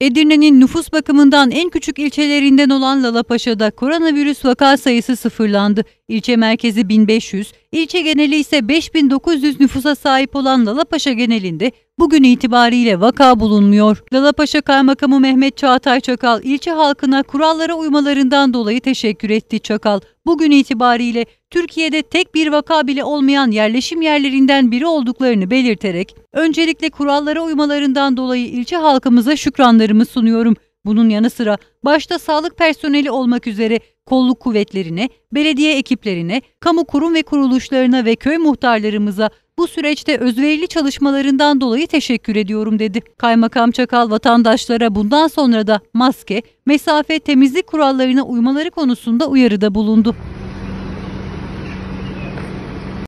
Edirne'nin nüfus bakımından en küçük ilçelerinden olan Lalapaşa'da koronavirüs vaka sayısı sıfırlandı. İlçe merkezi 1500, ilçe geneli ise 5900 nüfusa sahip olan Lalapaşa genelinde bugün itibariyle vaka bulunmuyor. Lalapaşa Kaymakamı Mehmet Çağatay Çakal ilçe halkına kurallara uymalarından dolayı teşekkür etti Çakal. Bugün itibariyle Türkiye'de tek bir vaka bile olmayan yerleşim yerlerinden biri olduklarını belirterek öncelikle kurallara uymalarından dolayı ilçe halkımıza şükranlarımı sunuyorum. Bunun yanı sıra başta sağlık personeli olmak üzere kolluk kuvvetlerine, belediye ekiplerine, kamu kurum ve kuruluşlarına ve köy muhtarlarımıza bu süreçte özverili çalışmalarından dolayı teşekkür ediyorum dedi. Kaymakam Çakal vatandaşlara bundan sonra da maske, mesafe, temizlik kurallarına uymaları konusunda uyarıda bulundu.